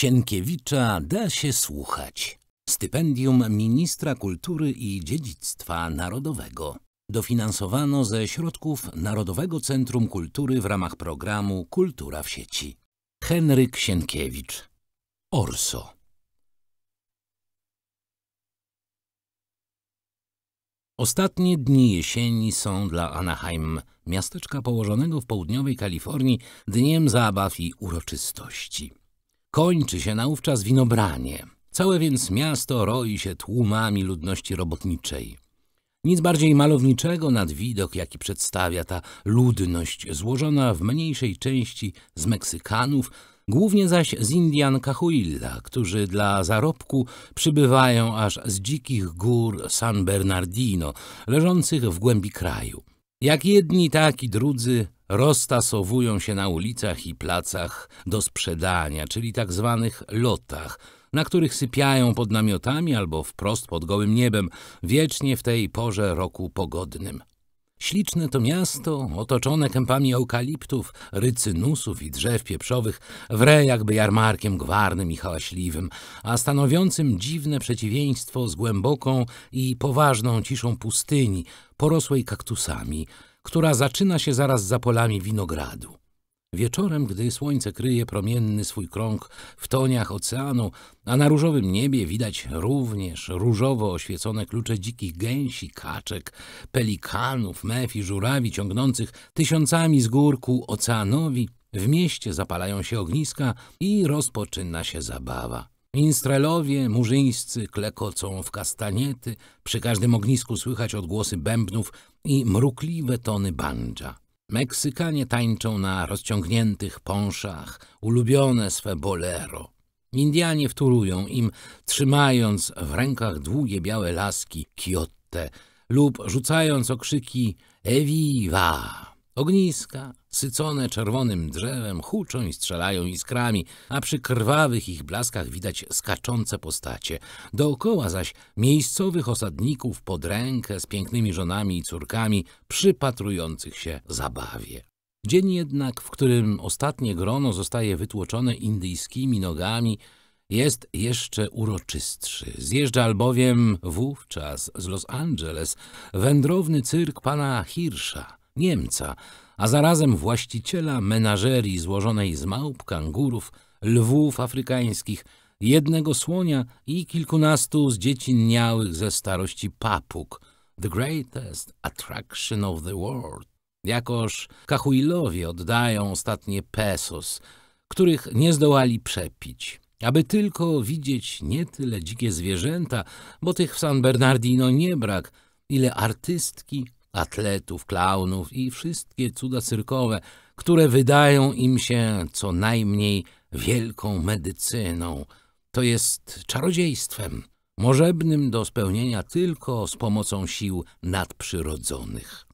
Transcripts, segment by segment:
Sienkiewicza da się słuchać. Stypendium Ministra Kultury i Dziedzictwa Narodowego. Dofinansowano ze środków Narodowego Centrum Kultury w ramach programu Kultura w sieci. Henryk Sienkiewicz. Orso. Ostatnie dni jesieni są dla Anaheim, miasteczka położonego w południowej Kalifornii, dniem zabaw i uroczystości. Kończy się naówczas winobranie. Całe więc miasto roi się tłumami ludności robotniczej. Nic bardziej malowniczego nad widok, jaki przedstawia ta ludność, złożona w mniejszej części z Meksykanów, głównie zaś z Indian Cahuilla, którzy dla zarobku przybywają aż z dzikich gór San Bernardino, leżących w głębi kraju. Jak jedni, tak i drudzy roztasowują się na ulicach i placach do sprzedania, czyli tak zwanych lotach, na których sypiają pod namiotami albo wprost pod gołym niebem, wiecznie w tej porze roku pogodnym. Śliczne to miasto, otoczone kępami eukaliptów, rycynusów i drzew pieprzowych, wre jakby jarmarkiem gwarnym i hałaśliwym, a stanowiącym dziwne przeciwieństwo z głęboką i poważną ciszą pustyni, porosłej kaktusami – która zaczyna się zaraz za polami winogradu. Wieczorem, gdy słońce kryje promienny swój krąg w toniach oceanu, a na różowym niebie widać również różowo oświecone klucze dzikich gęsi, kaczek, pelikanów, mef i żurawi ciągnących tysiącami z gór ku oceanowi, w mieście zapalają się ogniska i rozpoczyna się zabawa. Minstrelowie murzyńscy klekocą w kastaniety, przy każdym ognisku słychać odgłosy bębnów i mrukliwe tony banja. Meksykanie tańczą na rozciągniętych pąszach ulubione swe bolero. Indianie wtórują im, trzymając w rękach długie białe laski kiotte lub rzucając okrzyki eviva. Ogniska, sycone czerwonym drzewem, huczą i strzelają iskrami, a przy krwawych ich blaskach widać skaczące postacie. Dookoła zaś miejscowych osadników pod rękę z pięknymi żonami i córkami przypatrujących się zabawie. Dzień jednak, w którym ostatnie grono zostaje wytłoczone indyjskimi nogami, jest jeszcze uroczystszy. Zjeżdża albowiem wówczas z Los Angeles wędrowny cyrk pana Hirsza, Niemca, a zarazem właściciela menażerii złożonej z małp, kangurów, lwów afrykańskich, jednego słonia i kilkunastu zdziecinniałych ze starości papug. The greatest attraction of the world. Jakoż kachuilowie oddają ostatnie pesos, których nie zdołali przepić aby tylko widzieć nie tyle dzikie zwierzęta, bo tych w San Bernardino nie brak, ile artystki, atletów, klaunów i wszystkie cuda cyrkowe, które wydają im się co najmniej wielką medycyną. To jest czarodziejstwem, możebnym do spełnienia tylko z pomocą sił nadprzyrodzonych.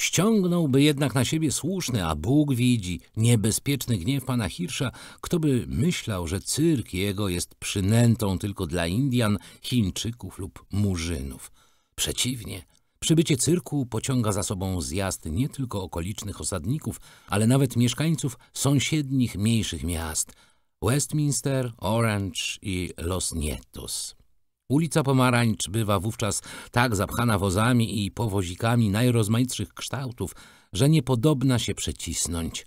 Ściągnąłby jednak na siebie słuszny, a Bóg widzi, niebezpieczny gniew pana Hirsza, kto by myślał, że cyrk jego jest przynętą tylko dla Indian, Chińczyków lub Murzynów. Przeciwnie, Przybycie cyrku pociąga za sobą zjazd nie tylko okolicznych osadników, ale nawet mieszkańców sąsiednich mniejszych miast Westminster, Orange i Los Nietos. Ulica Pomarańcz bywa wówczas tak zapchana wozami i powozikami najrozmaitszych kształtów, że niepodobna się przecisnąć.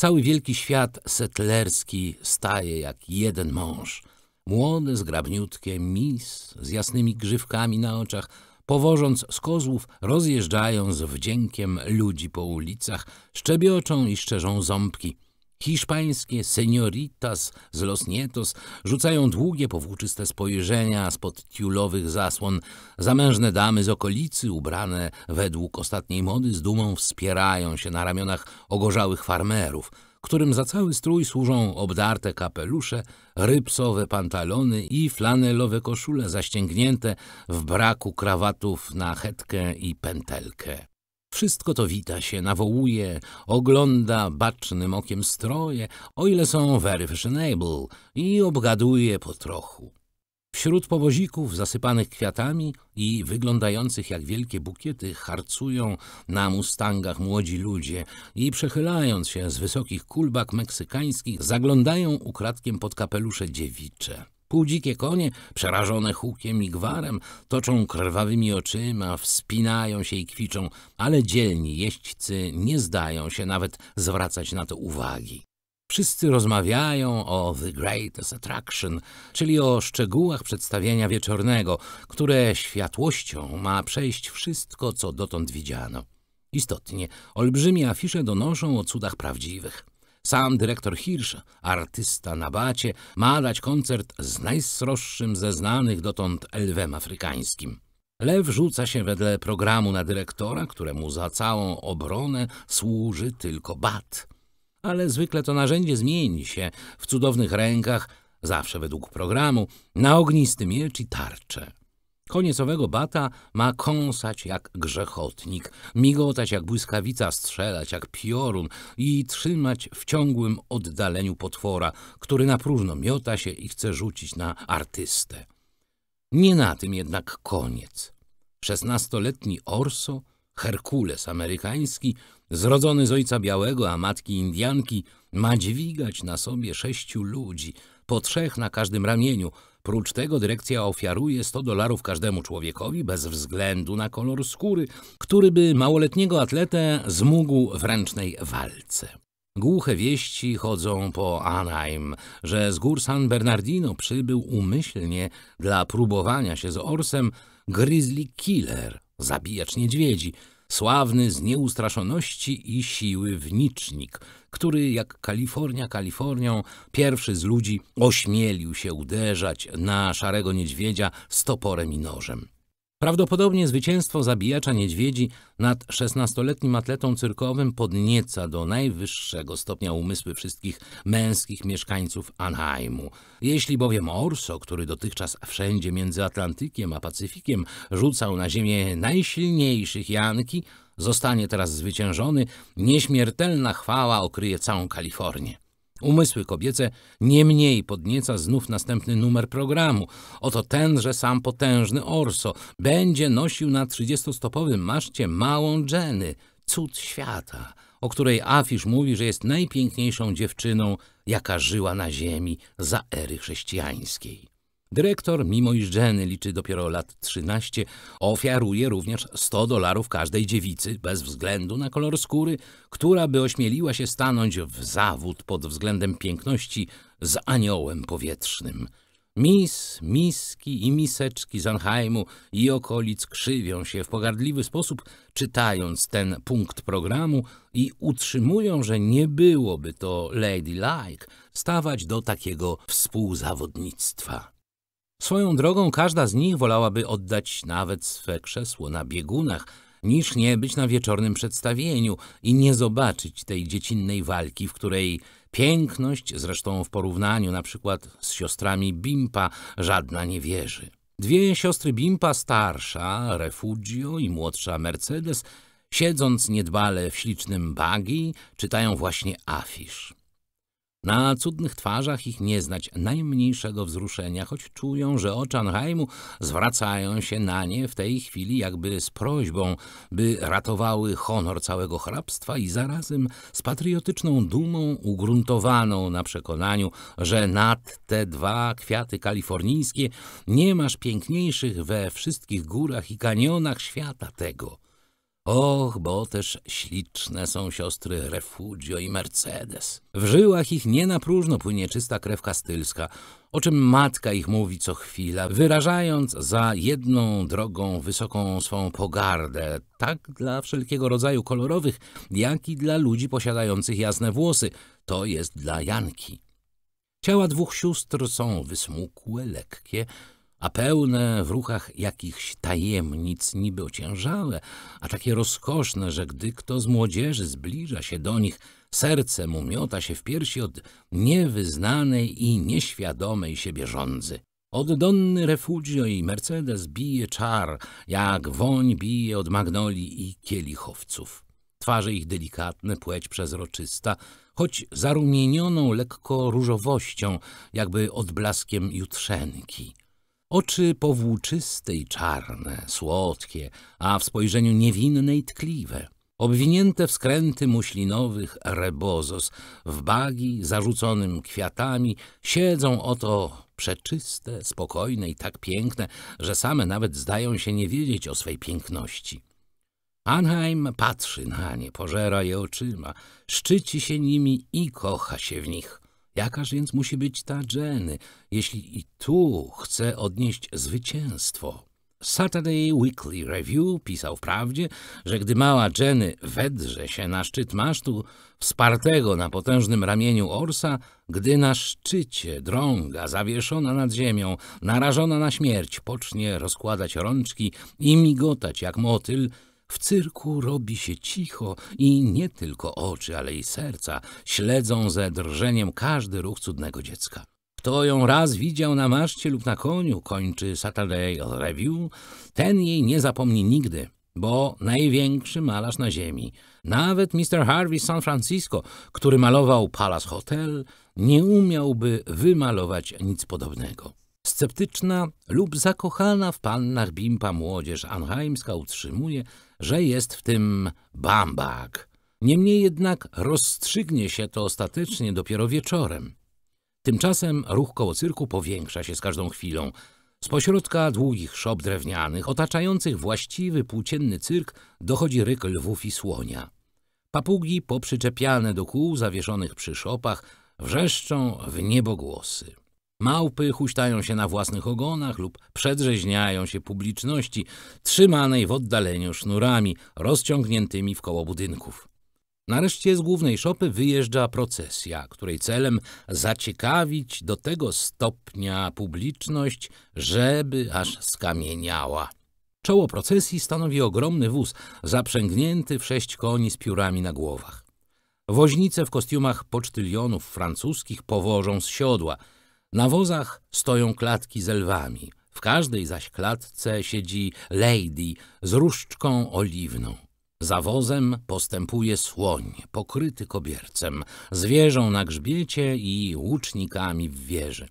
Cały wielki świat setlerski staje jak jeden mąż. młode zgrabniutkie, mis, z jasnymi grzywkami na oczach – powożąc z kozłów, rozjeżdżają z wdziękiem ludzi po ulicach, szczebioczą i szczerzą ząbki. Hiszpańskie senioritas z Los Nietos rzucają długie, powłóczyste spojrzenia spod tiulowych zasłon. Zamężne damy z okolicy, ubrane według ostatniej mody, z dumą wspierają się na ramionach ogorzałych farmerów – którym za cały strój służą obdarte kapelusze, rybsowe pantalony i flanelowe koszule zaścięgnięte w braku krawatów na hetkę i pętelkę. Wszystko to wita się, nawołuje, ogląda bacznym okiem stroje, o ile są very fashionable i obgaduje po trochu. Wśród powozików zasypanych kwiatami i wyglądających jak wielkie bukiety harcują na mustangach młodzi ludzie i przechylając się z wysokich kulbak meksykańskich zaglądają ukradkiem pod kapelusze dziewicze. Półdzikie konie, przerażone hukiem i gwarem, toczą krwawymi oczyma, wspinają się i kwiczą, ale dzielni jeźdźcy nie zdają się nawet zwracać na to uwagi. Wszyscy rozmawiają o The Greatest Attraction, czyli o szczegółach przedstawienia wieczornego, które światłością ma przejść wszystko, co dotąd widziano. Istotnie, olbrzymie afisze donoszą o cudach prawdziwych. Sam dyrektor Hirsch, artysta na bacie, ma dać koncert z najsroższym ze znanych dotąd lwem afrykańskim. Lew rzuca się wedle programu na dyrektora, któremu za całą obronę służy tylko bat – ale zwykle to narzędzie zmieni się w cudownych rękach, zawsze według programu, na ognisty miecz i tarczę. Koniecowego bata ma kąsać jak grzechotnik, migotać jak błyskawica, strzelać jak piorun i trzymać w ciągłym oddaleniu potwora, który na próżno miota się i chce rzucić na artystę. Nie na tym jednak koniec. Szesnastoletni Orso Herkules amerykański, zrodzony z ojca białego, a matki Indianki, ma dźwigać na sobie sześciu ludzi, po trzech na każdym ramieniu. Prócz tego dyrekcja ofiaruje 100 dolarów każdemu człowiekowi bez względu na kolor skóry, który by małoletniego atletę zmógł w ręcznej walce. Głuche wieści chodzą po Anaheim, że z gór San Bernardino przybył umyślnie dla próbowania się z Orsem Grizzly Killer – zabijacz niedźwiedzi, sławny z nieustraszoności i siły wnicznik, który jak Kalifornia Kalifornią, pierwszy z ludzi ośmielił się uderzać na szarego niedźwiedzia z toporem i nożem. Prawdopodobnie zwycięstwo zabijacza niedźwiedzi nad szesnastoletnim atletą cyrkowym podnieca do najwyższego stopnia umysły wszystkich męskich mieszkańców Anheimu. Jeśli bowiem Orso, który dotychczas wszędzie między Atlantykiem a Pacyfikiem rzucał na ziemię najsilniejszych Janki, zostanie teraz zwyciężony, nieśmiertelna chwała okryje całą Kalifornię. Umysły kobiece nie mniej podnieca znów następny numer programu. Oto tenże sam potężny Orso będzie nosił na 30-stopowym maszcie małą Jenny, cud świata, o której Afisz mówi, że jest najpiękniejszą dziewczyną, jaka żyła na ziemi za ery chrześcijańskiej. Dyrektor, mimo iż Jenny liczy dopiero lat 13, ofiaruje również 100 dolarów każdej dziewicy, bez względu na kolor skóry, która by ośmieliła się stanąć w zawód pod względem piękności z aniołem powietrznym. Mis, miski i miseczki z i okolic krzywią się w pogardliwy sposób, czytając ten punkt programu i utrzymują, że nie byłoby to ladylike stawać do takiego współzawodnictwa. Swoją drogą każda z nich wolałaby oddać nawet swe krzesło na biegunach, niż nie być na wieczornym przedstawieniu i nie zobaczyć tej dziecinnej walki, w której piękność, zresztą w porównaniu na przykład z siostrami Bimpa, żadna nie wierzy. Dwie siostry Bimpa, starsza Refugio i młodsza Mercedes, siedząc niedbale w ślicznym bagi, czytają właśnie afisz. Na cudnych twarzach ich nie znać najmniejszego wzruszenia, choć czują, że o Czanhajmu zwracają się na nie w tej chwili jakby z prośbą, by ratowały honor całego hrabstwa i zarazem z patriotyczną dumą ugruntowaną na przekonaniu, że nad te dwa kwiaty kalifornijskie nie masz piękniejszych we wszystkich górach i kanionach świata tego. Och, bo też śliczne są siostry Refugio i Mercedes. W żyłach ich nie na próżno płynie czysta krew kastylska, o czym matka ich mówi co chwila, wyrażając za jedną drogą wysoką swą pogardę, tak dla wszelkiego rodzaju kolorowych, jak i dla ludzi posiadających jasne włosy. To jest dla Janki. Ciała dwóch sióstr są wysmukłe, lekkie, a pełne w ruchach jakichś tajemnic, niby ociężałe, a takie rozkoszne, że gdy kto z młodzieży zbliża się do nich, serce mu miota się w piersi od niewyznanej i nieświadomej siebie żądzy. Od Donny Refugio i Mercedes bije czar, jak woń bije od magnoli i kielichowców. Twarze ich delikatne, płeć przezroczysta, choć zarumienioną lekko różowością, jakby odblaskiem jutrzenki. Oczy powłóczyste i czarne, słodkie, a w spojrzeniu niewinne i tkliwe. Obwinięte w skręty muślinowych rebozos, w bagi zarzuconym kwiatami, siedzą oto przeczyste, spokojne i tak piękne, że same nawet zdają się nie wiedzieć o swej piękności. Anheim patrzy na nie, pożera je oczyma, szczyci się nimi i kocha się w nich – Jakaż więc musi być ta Jenny, jeśli i tu chce odnieść zwycięstwo? Saturday Weekly Review pisał wprawdzie, że gdy mała Jenny wedrze się na szczyt masztu, wspartego na potężnym ramieniu Orsa, gdy na szczycie drąga, zawieszona nad ziemią, narażona na śmierć, pocznie rozkładać rączki i migotać jak motyl, w cyrku robi się cicho i nie tylko oczy, ale i serca śledzą ze drżeniem każdy ruch cudnego dziecka. Kto ją raz widział na maszcie lub na koniu, kończy Saturday Review, ten jej nie zapomni nigdy, bo największy malarz na ziemi. Nawet Mr. Harvey z San Francisco, który malował Palace Hotel, nie umiałby wymalować nic podobnego. Sceptyczna lub zakochana w pannach Bimpa młodzież anheimska utrzymuje, że jest w tym bambak. Niemniej jednak rozstrzygnie się to ostatecznie dopiero wieczorem. Tymczasem ruch koło cyrku powiększa się z każdą chwilą. Z pośrodka długich szop drewnianych, otaczających właściwy płócienny cyrk, dochodzi ryk lwów i słonia. Papugi poprzyczepiane do kół zawieszonych przy szopach wrzeszczą w niebogłosy. Małpy huśtają się na własnych ogonach lub przedrzeźniają się publiczności trzymanej w oddaleniu sznurami rozciągniętymi w koło budynków. Nareszcie z głównej szopy wyjeżdża procesja, której celem zaciekawić do tego stopnia publiczność, żeby aż skamieniała. Czoło procesji stanowi ogromny wóz, zaprzęgnięty w sześć koni z piórami na głowach. Woźnice w kostiumach pocztylionów francuskich powożą z siodła – na wozach stoją klatki z lwami, w każdej zaś klatce siedzi lady z różdżką oliwną. Za wozem postępuje słoń, pokryty kobiercem, zwierzą na grzbiecie i łucznikami w wieży.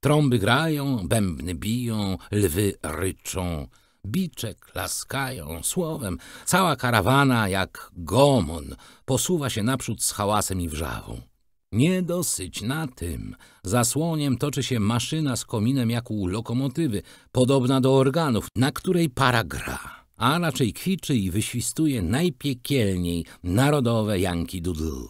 Trąby grają, bębny biją, lwy ryczą, bicze klaskają, słowem cała karawana jak gomon posuwa się naprzód z hałasem i wrzawą. Nie dosyć na tym. Zasłoniem toczy się maszyna z kominem jak u lokomotywy, podobna do organów, na której para gra, a raczej kwiczy i wyświstuje najpiekielniej narodowe janki Doodle.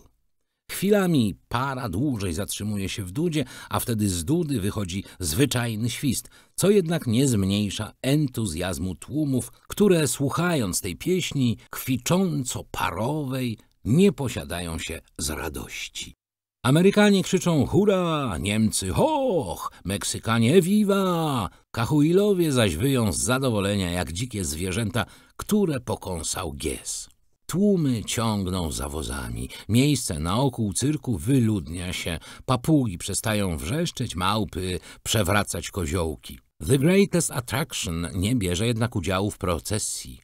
Chwilami para dłużej zatrzymuje się w dudzie, a wtedy z dudy wychodzi zwyczajny świst, co jednak nie zmniejsza entuzjazmu tłumów, które słuchając tej pieśni kwicząco parowej nie posiadają się z radości. Amerykanie krzyczą hura, Niemcy hoch, Meksykanie viva, Kahuilowie zaś wyją z zadowolenia jak dzikie zwierzęta, które pokąsał gies. Tłumy ciągną za wozami, miejsce naokół cyrku wyludnia się, papugi przestają wrzeszczeć, małpy przewracać koziołki. The Greatest Attraction nie bierze jednak udziału w procesji.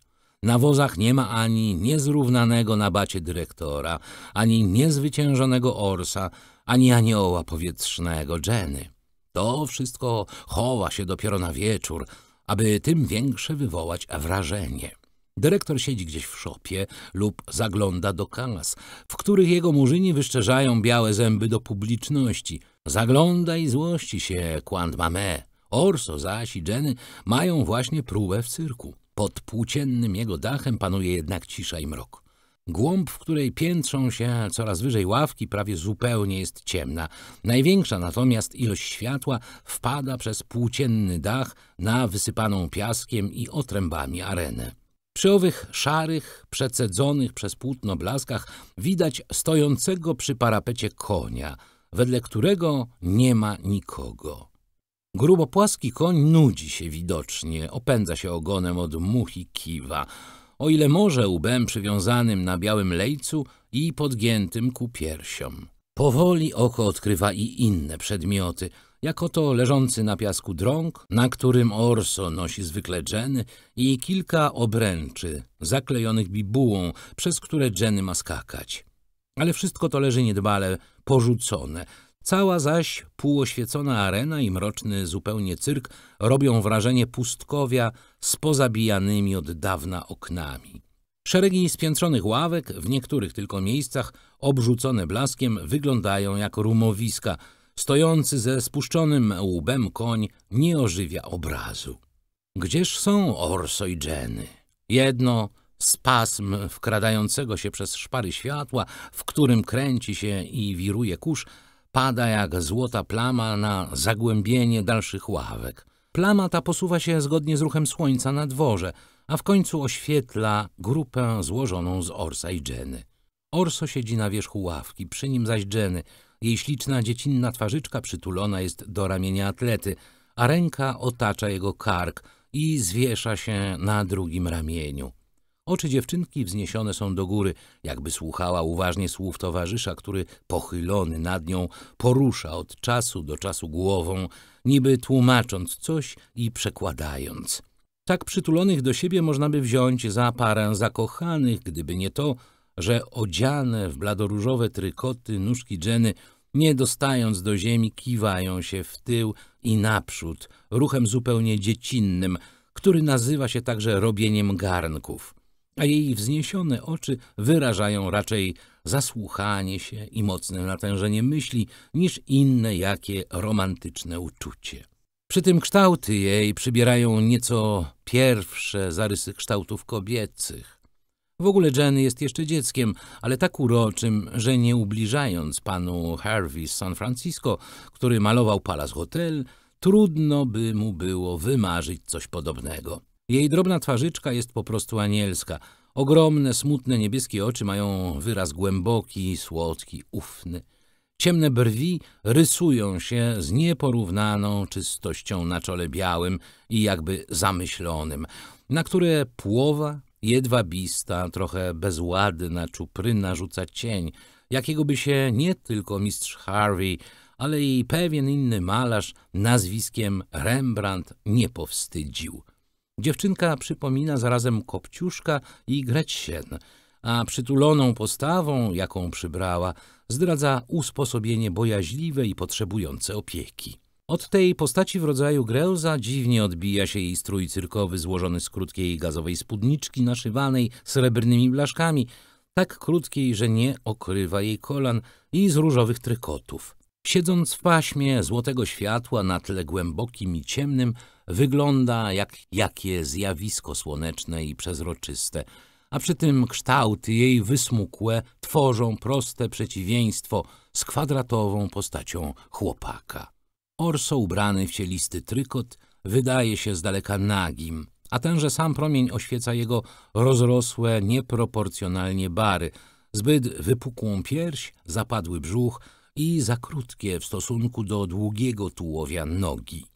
Na wozach nie ma ani niezrównanego na bacie dyrektora, ani niezwyciężonego Orsa, ani anioła powietrznego Jenny. To wszystko chowa się dopiero na wieczór, aby tym większe wywołać wrażenie. Dyrektor siedzi gdzieś w szopie lub zagląda do kas, w których jego murzyni wyszczerzają białe zęby do publiczności. Zagląda i złości się, kłant mamę. Orso zaś i Jenny mają właśnie próbę w cyrku. Pod płóciennym jego dachem panuje jednak cisza i mrok. Głąb, w której piętrzą się coraz wyżej ławki, prawie zupełnie jest ciemna. Największa natomiast ilość światła wpada przez płócienny dach na wysypaną piaskiem i otrębami arenę. Przy owych szarych, przecedzonych przez płótno blaskach widać stojącego przy parapecie konia, wedle którego nie ma nikogo. Grubo płaski koń nudzi się widocznie, opędza się ogonem od muchi kiwa, o ile może łbem przywiązanym na białym lejcu i podgiętym ku piersiom. Powoli oko odkrywa i inne przedmioty, jako to leżący na piasku drąg, na którym Orso nosi zwykle dżeny i kilka obręczy zaklejonych bibułą, przez które dżeny ma skakać. Ale wszystko to leży niedbale porzucone – Cała zaś półoświecona arena i mroczny zupełnie cyrk robią wrażenie pustkowia z pozabijanymi od dawna oknami. Szeregi spiętrzonych ławek, w niektórych tylko miejscach, obrzucone blaskiem, wyglądają jak rumowiska. Stojący ze spuszczonym łbem koń nie ożywia obrazu. Gdzież są Orso i Jenny? Jedno spasm wkradającego się przez szpary światła, w którym kręci się i wiruje kurz, pada jak złota plama na zagłębienie dalszych ławek. Plama ta posuwa się zgodnie z ruchem słońca na dworze, a w końcu oświetla grupę złożoną z Orsa i Jenny. Orso siedzi na wierzchu ławki, przy nim zaś Jenny. Jej śliczna, dziecinna twarzyczka przytulona jest do ramienia atlety, a ręka otacza jego kark i zwiesza się na drugim ramieniu. Oczy dziewczynki wzniesione są do góry, jakby słuchała uważnie słów towarzysza, który pochylony nad nią porusza od czasu do czasu głową, niby tłumacząc coś i przekładając. Tak przytulonych do siebie można by wziąć za parę zakochanych, gdyby nie to, że odziane w bladoróżowe trykoty nóżki Jenny, nie dostając do ziemi, kiwają się w tył i naprzód, ruchem zupełnie dziecinnym, który nazywa się także robieniem garnków a jej wzniesione oczy wyrażają raczej zasłuchanie się i mocne natężenie myśli niż inne jakie romantyczne uczucie. Przy tym kształty jej przybierają nieco pierwsze zarysy kształtów kobiecych. W ogóle Jenny jest jeszcze dzieckiem, ale tak uroczym, że nie ubliżając panu Harvey z San Francisco, który malował Palace Hotel, trudno by mu było wymarzyć coś podobnego. Jej drobna twarzyczka jest po prostu anielska. Ogromne, smutne, niebieskie oczy mają wyraz głęboki, słodki, ufny. Ciemne brwi rysują się z nieporównaną czystością na czole białym i jakby zamyślonym, na które płowa, jedwabista, trochę bezładna czupryna rzuca cień, jakiego by się nie tylko mistrz Harvey, ale i pewien inny malarz nazwiskiem Rembrandt nie powstydził. Dziewczynka przypomina zarazem Kopciuszka i Gretchen, a przytuloną postawą, jaką przybrała, zdradza usposobienie bojaźliwe i potrzebujące opieki. Od tej postaci w rodzaju Greuza dziwnie odbija się jej strój cyrkowy złożony z krótkiej gazowej spódniczki naszywanej srebrnymi blaszkami, tak krótkiej, że nie okrywa jej kolan i z różowych trykotów. Siedząc w paśmie złotego światła na tle głębokim i ciemnym, Wygląda jak jakie zjawisko słoneczne i przezroczyste, a przy tym kształty jej wysmukłe tworzą proste przeciwieństwo z kwadratową postacią chłopaka. Orso ubrany w cielisty trykot wydaje się z daleka nagim, a tenże sam promień oświeca jego rozrosłe, nieproporcjonalnie bary, zbyt wypukłą pierś, zapadły brzuch i za krótkie w stosunku do długiego tułowia nogi.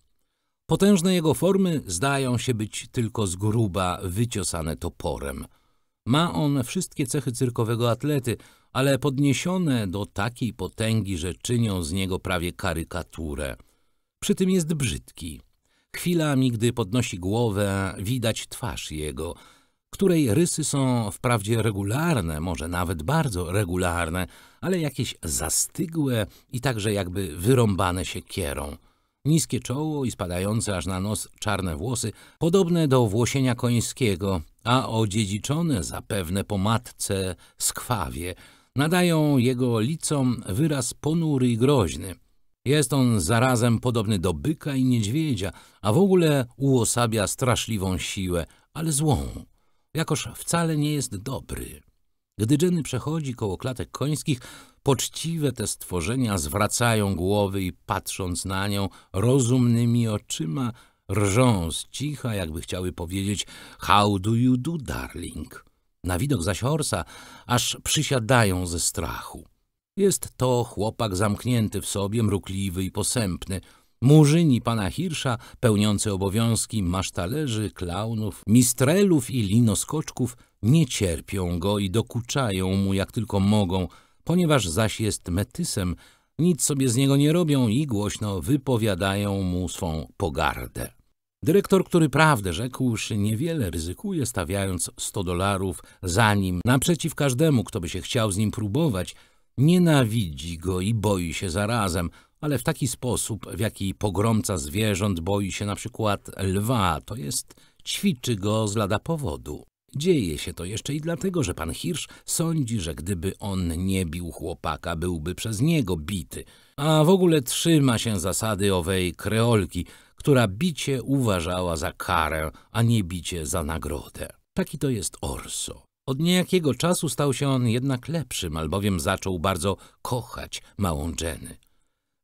Potężne jego formy zdają się być tylko z gruba wyciosane toporem. Ma on wszystkie cechy cyrkowego atlety, ale podniesione do takiej potęgi, że czynią z niego prawie karykaturę. Przy tym jest brzydki. Chwilami, gdy podnosi głowę, widać twarz jego, której rysy są wprawdzie regularne, może nawet bardzo regularne, ale jakieś zastygłe i także jakby wyrąbane się kierą. Niskie czoło i spadające aż na nos czarne włosy, podobne do włosienia końskiego, a odziedziczone zapewne po matce skwawie, nadają jego licom wyraz ponury i groźny. Jest on zarazem podobny do byka i niedźwiedzia, a w ogóle uosabia straszliwą siłę, ale złą, jakoż wcale nie jest dobry. Gdy Jenny przechodzi koło klatek końskich, poczciwe te stworzenia zwracają głowy i patrząc na nią rozumnymi oczyma, rżą z cicha, jakby chciały powiedzieć How do you do, darling? Na widok zaś Horsa aż przysiadają ze strachu. Jest to chłopak zamknięty w sobie, mrukliwy i posępny. Murzyni pana Hirsza, pełniący obowiązki masztalerzy, klaunów, mistrelów i linoskoczków – nie cierpią go i dokuczają mu jak tylko mogą, ponieważ zaś jest metysem, nic sobie z niego nie robią i głośno wypowiadają mu swą pogardę. Dyrektor, który prawdę rzekłszy, niewiele ryzykuje, stawiając 100 dolarów za nim naprzeciw każdemu, kto by się chciał z nim próbować, nienawidzi go i boi się zarazem, ale w taki sposób, w jaki pogromca zwierząt boi się na przykład lwa, to jest ćwiczy go z lada powodu. Dzieje się to jeszcze i dlatego, że pan Hirsch sądzi, że gdyby on nie bił chłopaka, byłby przez niego bity, a w ogóle trzyma się zasady owej kreolki, która bicie uważała za karę, a nie bicie za nagrodę. Taki to jest Orso. Od niejakiego czasu stał się on jednak lepszym, albowiem zaczął bardzo kochać małą Jenny.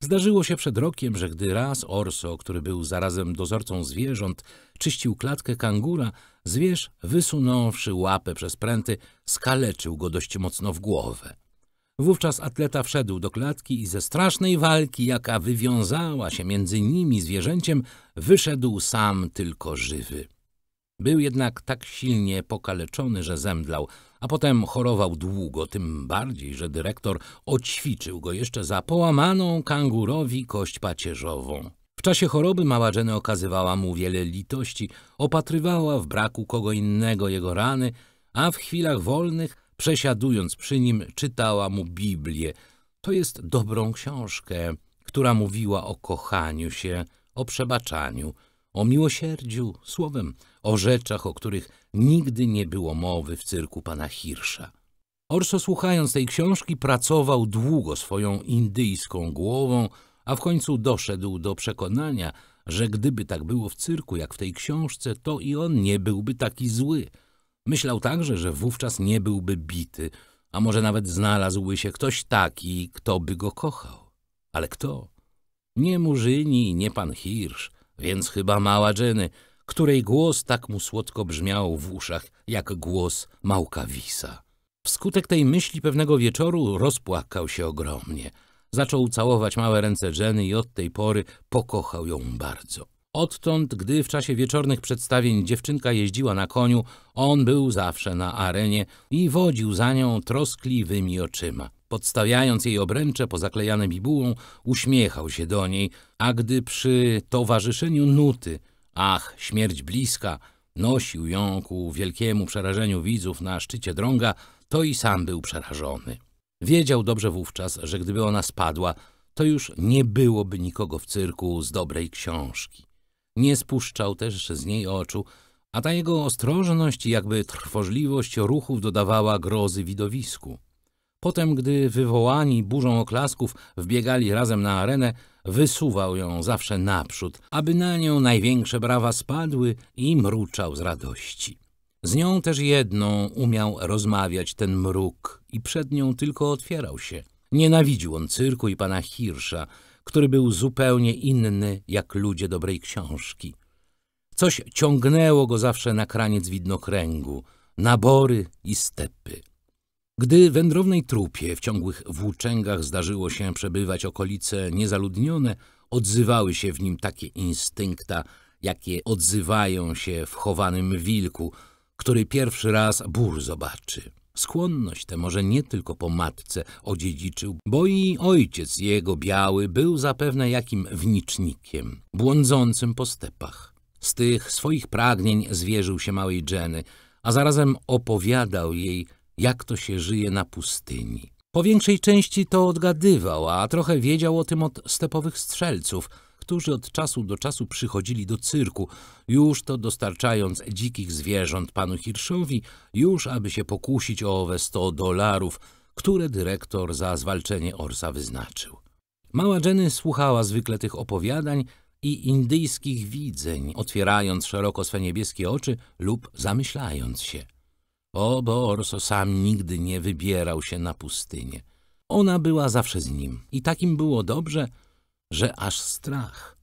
Zdarzyło się przed rokiem, że gdy raz Orso, który był zarazem dozorcą zwierząt, czyścił klatkę kangura, zwierz, wysunąwszy łapę przez pręty, skaleczył go dość mocno w głowę. Wówczas atleta wszedł do klatki i ze strasznej walki, jaka wywiązała się między nimi zwierzęciem, wyszedł sam tylko żywy. Był jednak tak silnie pokaleczony, że zemdlał, a potem chorował długo, tym bardziej, że dyrektor oćwiczył go jeszcze za połamaną kangurowi kość pacierzową. W czasie choroby mała Jenny okazywała mu wiele litości, opatrywała w braku kogo innego jego rany, a w chwilach wolnych, przesiadując przy nim, czytała mu Biblię. To jest dobrą książkę, która mówiła o kochaniu się, o przebaczaniu, o miłosierdziu, słowem – o rzeczach, o których nigdy nie było mowy w cyrku pana Hirsza. Orso słuchając tej książki pracował długo swoją indyjską głową, a w końcu doszedł do przekonania, że gdyby tak było w cyrku jak w tej książce, to i on nie byłby taki zły. Myślał także, że wówczas nie byłby bity, a może nawet znalazłby się ktoś taki, kto by go kochał. Ale kto? Nie Murzyni nie pan Hirsch, więc chyba mała Jenny – której głos tak mu słodko brzmiał w uszach, jak głos małka wisa. Wskutek tej myśli pewnego wieczoru rozpłakał się ogromnie. Zaczął całować małe ręce Jenny i od tej pory pokochał ją bardzo. Odtąd, gdy w czasie wieczornych przedstawień dziewczynka jeździła na koniu, on był zawsze na arenie i wodził za nią troskliwymi oczyma. Podstawiając jej obręcze pozaklejane bibułą, uśmiechał się do niej, a gdy przy towarzyszeniu nuty Ach, śmierć bliska! Nosił ją ku wielkiemu przerażeniu widzów na szczycie drąga, to i sam był przerażony. Wiedział dobrze wówczas, że gdyby ona spadła, to już nie byłoby nikogo w cyrku z dobrej książki. Nie spuszczał też z niej oczu, a ta jego ostrożność i jakby trwożliwość ruchów dodawała grozy widowisku. Potem, gdy wywołani burzą oklasków wbiegali razem na arenę, Wysuwał ją zawsze naprzód, aby na nią największe brawa spadły i mruczał z radości. Z nią też jedną umiał rozmawiać ten mruk i przed nią tylko otwierał się. Nienawidził on cyrku i pana Hirsza, który był zupełnie inny jak ludzie dobrej książki. Coś ciągnęło go zawsze na kraniec widnokręgu, nabory i stepy. Gdy wędrownej trupie w ciągłych włóczęgach zdarzyło się przebywać okolice niezaludnione, odzywały się w nim takie instynkta, jakie odzywają się w chowanym wilku, który pierwszy raz bór zobaczy. Skłonność tę może nie tylko po matce odziedziczył, bo i ojciec jego biały był zapewne jakim wnicznikiem, błądzącym po stepach. Z tych swoich pragnień zwierzył się małej Jenny, a zarazem opowiadał jej, jak to się żyje na pustyni. Po większej części to odgadywał, a trochę wiedział o tym od stepowych strzelców, którzy od czasu do czasu przychodzili do cyrku, już to dostarczając dzikich zwierząt panu Hirszowi, już aby się pokusić o owe 100 dolarów, które dyrektor za zwalczenie Orsa wyznaczył. Mała Jenny słuchała zwykle tych opowiadań i indyjskich widzeń, otwierając szeroko swe niebieskie oczy lub zamyślając się – Obo Orso sam nigdy nie wybierał się na pustynię. Ona była zawsze z nim i takim było dobrze, że aż strach.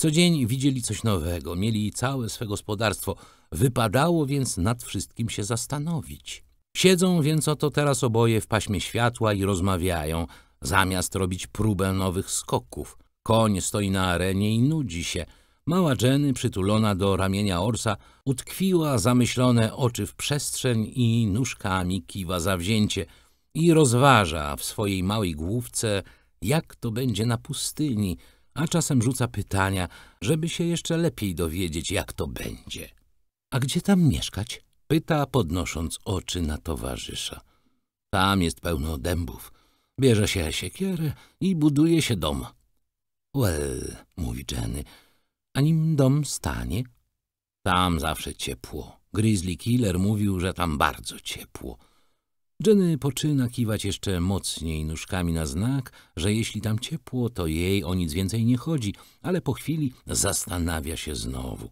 Co dzień widzieli coś nowego, mieli całe swe gospodarstwo, wypadało więc nad wszystkim się zastanowić. Siedzą więc oto teraz oboje w paśmie światła i rozmawiają, zamiast robić próbę nowych skoków. Koń stoi na arenie i nudzi się – Mała Jenny, przytulona do ramienia Orsa, utkwiła zamyślone oczy w przestrzeń i nóżkami kiwa zawzięcie i rozważa w swojej małej główce, jak to będzie na pustyni, a czasem rzuca pytania, żeby się jeszcze lepiej dowiedzieć, jak to będzie. A gdzie tam mieszkać? Pyta, podnosząc oczy na towarzysza. Tam jest pełno dębów. Bierze się siekierę i buduje się dom. Well, mówi Jenny, a nim dom stanie, tam zawsze ciepło. Grizzly Killer mówił, że tam bardzo ciepło. Jenny poczyna kiwać jeszcze mocniej nóżkami na znak, że jeśli tam ciepło, to jej o nic więcej nie chodzi, ale po chwili zastanawia się znowu.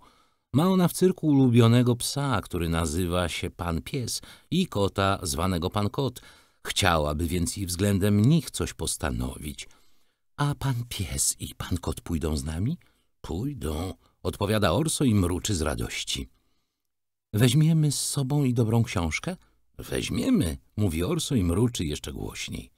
Ma ona w cyrku ulubionego psa, który nazywa się Pan Pies i kota zwanego Pan Kot. Chciałaby więc i względem nich coś postanowić. A Pan Pies i Pan Kot pójdą z nami? – Pójdą, odpowiada Orso i mruczy z radości. Weźmiemy z sobą i dobrą książkę? Weźmiemy, mówi Orso i mruczy jeszcze głośniej.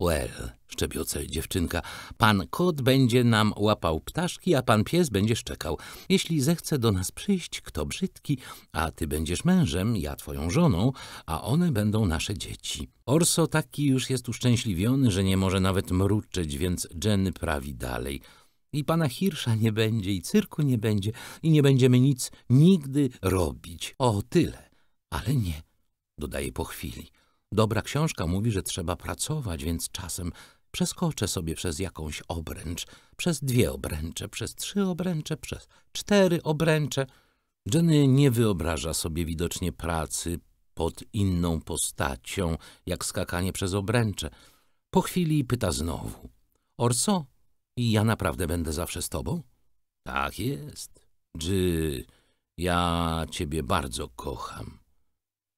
Well, szczebioce dziewczynka, pan kot będzie nam łapał ptaszki, a pan pies będzie szczekał. Jeśli zechce do nas przyjść, kto brzydki, a ty będziesz mężem, ja twoją żoną, a one będą nasze dzieci. Orso taki już jest uszczęśliwiony, że nie może nawet mruczeć, więc Jenny prawi dalej – i pana Hirsza nie będzie, i cyrku nie będzie, i nie będziemy nic nigdy robić. O, tyle. Ale nie, dodaje po chwili. Dobra książka mówi, że trzeba pracować, więc czasem przeskoczę sobie przez jakąś obręcz, przez dwie obręcze, przez trzy obręcze, przez cztery obręcze. Jenny nie wyobraża sobie widocznie pracy pod inną postacią, jak skakanie przez obręcze. Po chwili pyta znowu. Orso, i ja naprawdę będę zawsze z tobą? Tak jest. Dży, ja ciebie bardzo kocham.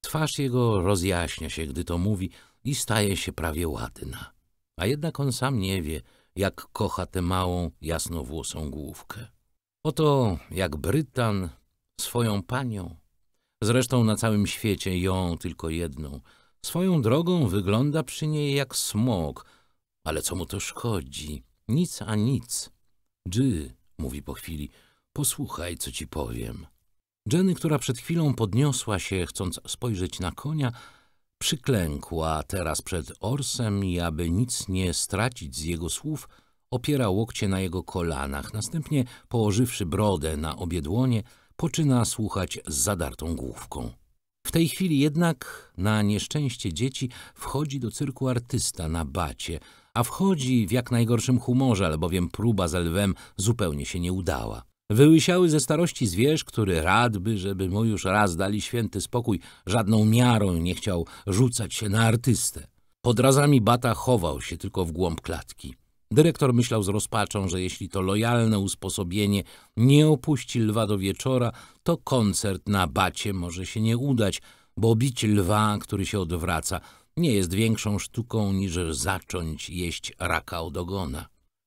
Twarz jego rozjaśnia się, gdy to mówi i staje się prawie ładna. A jednak on sam nie wie, jak kocha tę małą, jasnowłosą główkę. Oto jak Brytan swoją panią, zresztą na całym świecie ją tylko jedną, swoją drogą wygląda przy niej jak smok, ale co mu to szkodzi? Nic a nic. Dży, mówi po chwili, posłuchaj, co ci powiem. Jenny, która przed chwilą podniosła się, chcąc spojrzeć na konia, przyklękła teraz przed Orsem i aby nic nie stracić z jego słów, opiera łokcie na jego kolanach, następnie położywszy brodę na obie dłonie, poczyna słuchać z zadartą główką. W tej chwili jednak na nieszczęście dzieci wchodzi do cyrku artysta na bacie, a wchodzi w jak najgorszym humorze, albowiem próba ze lwem zupełnie się nie udała. Wyłysiały ze starości zwierz, który radby, żeby mu już raz dali święty spokój, żadną miarą nie chciał rzucać się na artystę. Pod razami bata chował się tylko w głąb klatki. Dyrektor myślał z rozpaczą, że jeśli to lojalne usposobienie nie opuści lwa do wieczora, to koncert na bacie może się nie udać, bo bić lwa, który się odwraca, nie jest większą sztuką niż zacząć jeść raka od ogona.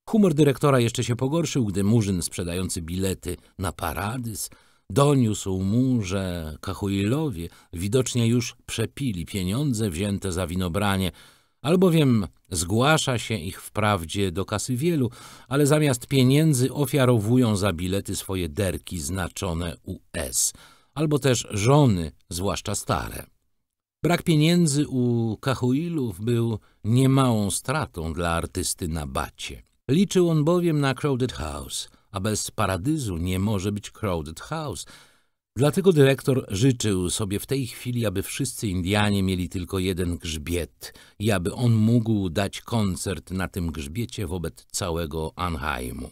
Humor dyrektora jeszcze się pogorszył, gdy murzyn sprzedający bilety na paradys doniósł mu, że kachuilowie widocznie już przepili pieniądze wzięte za winobranie, albowiem zgłasza się ich wprawdzie do kasy wielu, ale zamiast pieniędzy ofiarowują za bilety swoje derki znaczone US, albo też żony, zwłaszcza stare. Brak pieniędzy u Kahuilów był niemałą stratą dla artysty na bacie. Liczył on bowiem na Crowded House, a bez paradyzu nie może być Crowded House – Dlatego dyrektor życzył sobie w tej chwili, aby wszyscy Indianie mieli tylko jeden grzbiet i aby on mógł dać koncert na tym grzbiecie wobec całego Anheimu.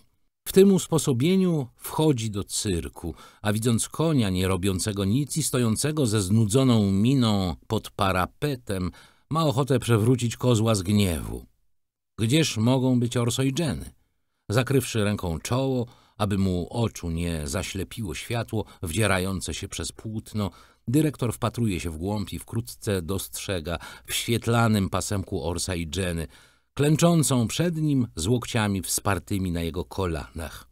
W tym usposobieniu wchodzi do cyrku, a widząc konia nie robiącego nic i stojącego ze znudzoną miną pod parapetem, ma ochotę przewrócić kozła z gniewu. Gdzież mogą być Orso i Jenny? Zakrywszy ręką czoło, aby mu oczu nie zaślepiło światło wdzierające się przez płótno, dyrektor wpatruje się w głąb i wkrótce dostrzega w świetlanym pasemku Orsa i Jenny, klęczącą przed nim z łokciami wspartymi na jego kolanach.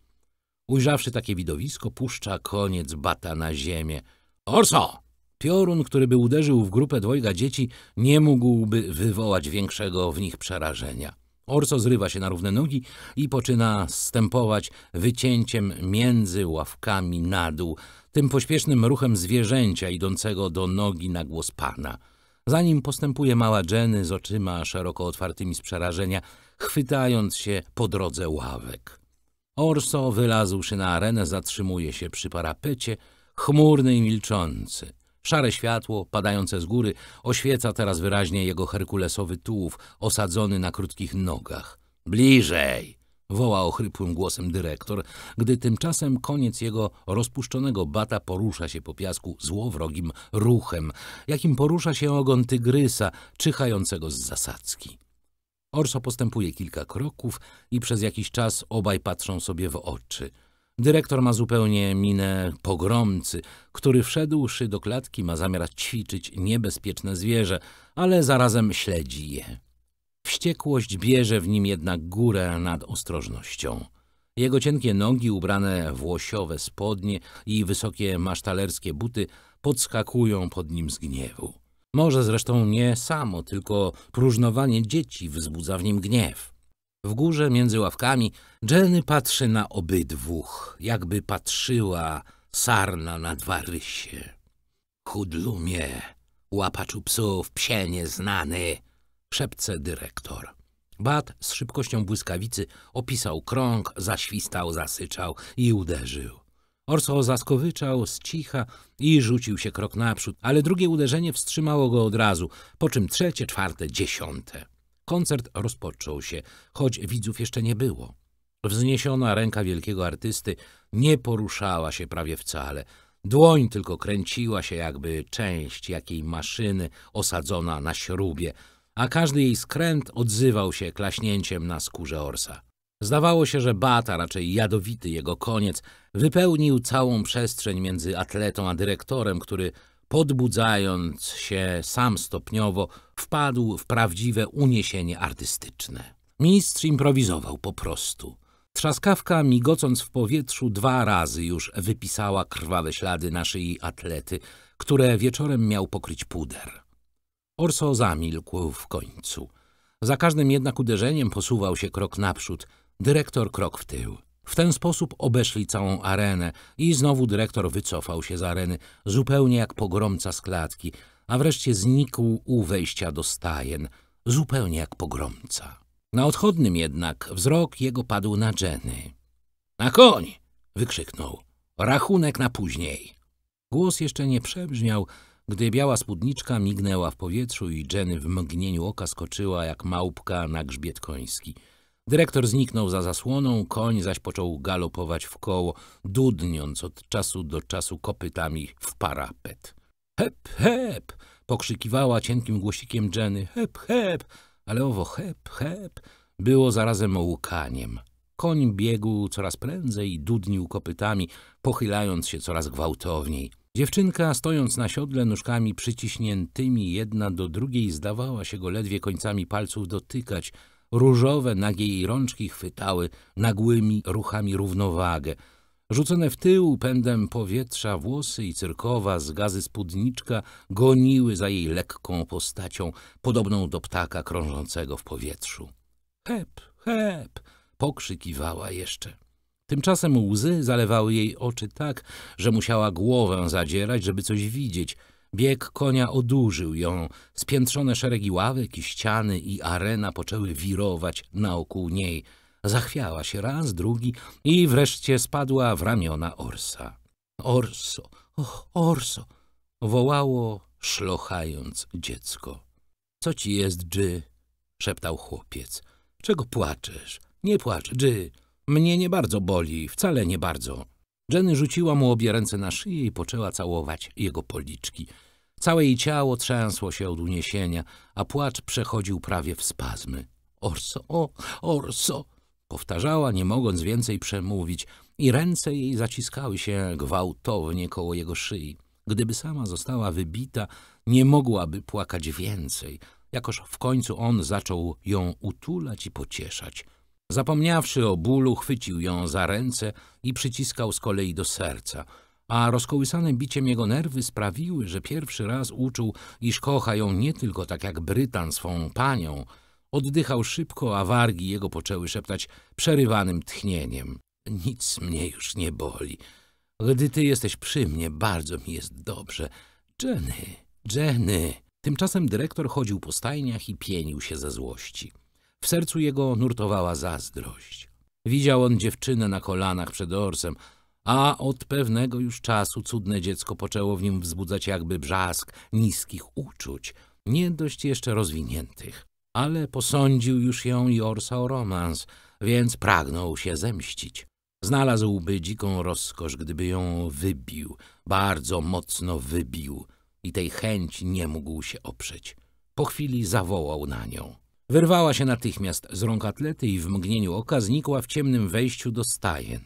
Ujrzawszy takie widowisko, puszcza koniec bata na ziemię. Orso! Piorun, który by uderzył w grupę dwojga dzieci, nie mógłby wywołać większego w nich przerażenia. Orso zrywa się na równe nogi i poczyna stępować wycięciem między ławkami na dół, tym pośpiesznym ruchem zwierzęcia idącego do nogi na głos pana. Zanim postępuje mała Jenny z oczyma szeroko otwartymi z przerażenia, chwytając się po drodze ławek. Orso, wylazłszy na arenę, zatrzymuje się przy parapecie, chmurny i milczący – Szare światło, padające z góry, oświeca teraz wyraźnie jego herkulesowy tułów, osadzony na krótkich nogach. Bliżej! woła ochrypłym głosem dyrektor, gdy tymczasem koniec jego rozpuszczonego bata porusza się po piasku złowrogim ruchem, jakim porusza się ogon tygrysa czyhającego z zasadzki. Orso postępuje kilka kroków i przez jakiś czas obaj patrzą sobie w oczy – Dyrektor ma zupełnie minę pogromcy, który wszedłszy do klatki ma zamiar ćwiczyć niebezpieczne zwierzę, ale zarazem śledzi je. Wściekłość bierze w nim jednak górę nad ostrożnością. Jego cienkie nogi, ubrane w łosiowe spodnie i wysokie masztalerskie buty podskakują pod nim z gniewu. Może zresztą nie samo, tylko próżnowanie dzieci wzbudza w nim gniew. W górze, między ławkami, Jenny patrzy na obydwóch, jakby patrzyła sarna na dwa rysie. Chudlumie, łapaczu psów, psie nieznany, szepce dyrektor. Bat z szybkością błyskawicy opisał krąg, zaświstał, zasyczał i uderzył. Orso zaskowyczał z cicha i rzucił się krok naprzód, ale drugie uderzenie wstrzymało go od razu, po czym trzecie, czwarte, dziesiąte. Koncert rozpoczął się, choć widzów jeszcze nie było. Wzniesiona ręka wielkiego artysty nie poruszała się prawie wcale. Dłoń tylko kręciła się jakby część jakiej maszyny osadzona na śrubie, a każdy jej skręt odzywał się klaśnięciem na skórze orsa. Zdawało się, że bata, raczej jadowity jego koniec, wypełnił całą przestrzeń między atletą a dyrektorem, który podbudzając się sam stopniowo, wpadł w prawdziwe uniesienie artystyczne. Mistrz improwizował po prostu. Trzaskawka, migocąc w powietrzu, dwa razy już wypisała krwawe ślady na szyi atlety, które wieczorem miał pokryć puder. Orso zamilkł w końcu. Za każdym jednak uderzeniem posuwał się krok naprzód, dyrektor krok w tył. W ten sposób obeszli całą arenę i znowu dyrektor wycofał się z areny, zupełnie jak pogromca z klatki, a wreszcie znikł u wejścia do stajen, zupełnie jak pogromca. Na odchodnym jednak wzrok jego padł na Jenny. Na koń! wykrzyknął. Rachunek na później. Głos jeszcze nie przebrzmiał, gdy biała spódniczka mignęła w powietrzu i Jenny w mgnieniu oka skoczyła jak małpka na grzbiet koński – Dyrektor zniknął za zasłoną, koń zaś począł galopować w koło, dudniąc od czasu do czasu kopytami w parapet. Hep, hep! pokrzykiwała cienkim głosikiem Jenny. Hep, hep! Ale owo hep, hep było zarazem łukaniem. Koń biegł coraz prędzej i dudnił kopytami, pochylając się coraz gwałtowniej. Dziewczynka, stojąc na siodle nóżkami przyciśniętymi jedna do drugiej, zdawała się go ledwie końcami palców dotykać – Różowe, nagie jej rączki chwytały nagłymi ruchami równowagę. Rzucone w tył pędem powietrza włosy i cyrkowa z gazy spódniczka goniły za jej lekką postacią, podobną do ptaka krążącego w powietrzu. Hep, hep! pokrzykiwała jeszcze. Tymczasem łzy zalewały jej oczy tak, że musiała głowę zadzierać, żeby coś widzieć – Bieg konia odurzył ją, spiętrzone szeregi ławek i ściany i arena poczęły wirować naokół niej. Zachwiała się raz, drugi i wreszcie spadła w ramiona Orsa. Orso, och, Orso! wołało, szlochając dziecko. Co ci jest, Dży? szeptał chłopiec. Czego płaczesz? Nie płacz, Dży. Mnie nie bardzo boli, wcale nie bardzo. Jenny rzuciła mu obie ręce na szyję i poczęła całować jego policzki. Całe jej ciało trzęsło się od uniesienia, a płacz przechodził prawie w spazmy. Orso, o, Orso! Powtarzała, nie mogąc więcej przemówić, i ręce jej zaciskały się gwałtownie koło jego szyi. Gdyby sama została wybita, nie mogłaby płakać więcej, jakoż w końcu on zaczął ją utulać i pocieszać. Zapomniawszy o bólu, chwycił ją za ręce i przyciskał z kolei do serca – a rozkołysane biciem jego nerwy sprawiły, że pierwszy raz uczuł, iż kocha ją nie tylko tak jak Brytan swą panią. Oddychał szybko, a wargi jego poczęły szeptać przerywanym tchnieniem. Nic mnie już nie boli. Gdy ty jesteś przy mnie, bardzo mi jest dobrze. Jenny, Jenny. Tymczasem dyrektor chodził po stajniach i pienił się ze złości. W sercu jego nurtowała zazdrość. Widział on dziewczynę na kolanach przed orsem, a od pewnego już czasu cudne dziecko poczęło w nim wzbudzać jakby brzask niskich uczuć, nie dość jeszcze rozwiniętych. Ale posądził już ją Jorsa o romans, więc pragnął się zemścić. Znalazłby dziką rozkosz, gdyby ją wybił, bardzo mocno wybił i tej chęci nie mógł się oprzeć. Po chwili zawołał na nią. Wyrwała się natychmiast z rąk atlety i w mgnieniu oka znikła w ciemnym wejściu do stajen.